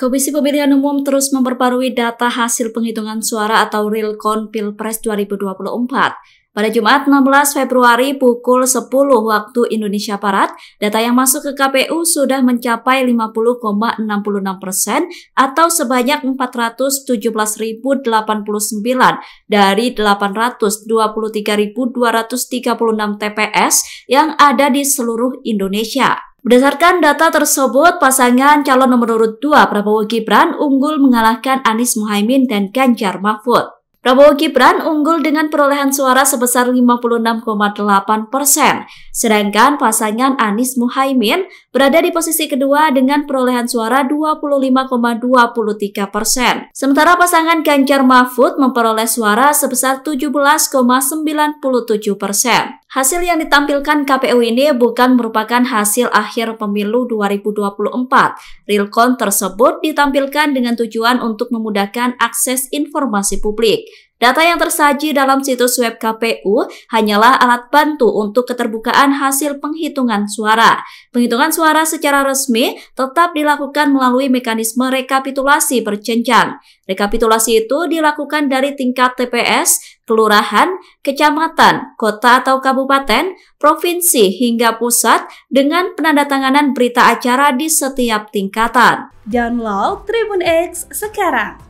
Komisi Pemilihan Umum terus memperbarui data hasil penghitungan suara atau real Realcon Pilpres 2024. Pada Jumat 16 Februari pukul 10 waktu Indonesia Barat, data yang masuk ke KPU sudah mencapai 50,66 persen atau sebanyak 417.089 dari 823.236 TPS yang ada di seluruh Indonesia. Berdasarkan data tersebut, pasangan calon nomor urut 2 Prabowo Gibran unggul mengalahkan Anies Muhaimin dan Ganjar Mahfud. Prabowo Gibran unggul dengan perolehan suara sebesar 56,8 persen, sedangkan pasangan Anies Muhaimin berada di posisi kedua dengan perolehan suara 25,23 persen. Sementara pasangan Ganjar Mahfud memperoleh suara sebesar 17,97 persen. Hasil yang ditampilkan KPU ini bukan merupakan hasil akhir pemilu 2024. Real count tersebut ditampilkan dengan tujuan untuk memudahkan akses informasi publik. Data yang tersaji dalam situs web KPU hanyalah alat bantu untuk keterbukaan hasil penghitungan suara. Penghitungan suara secara resmi tetap dilakukan melalui mekanisme rekapitulasi berjenjang. Rekapitulasi itu dilakukan dari tingkat TPS, kelurahan, kecamatan, kota atau kabupaten, provinsi hingga pusat dengan penandatanganan berita acara di setiap tingkatan. Download Tribun X sekarang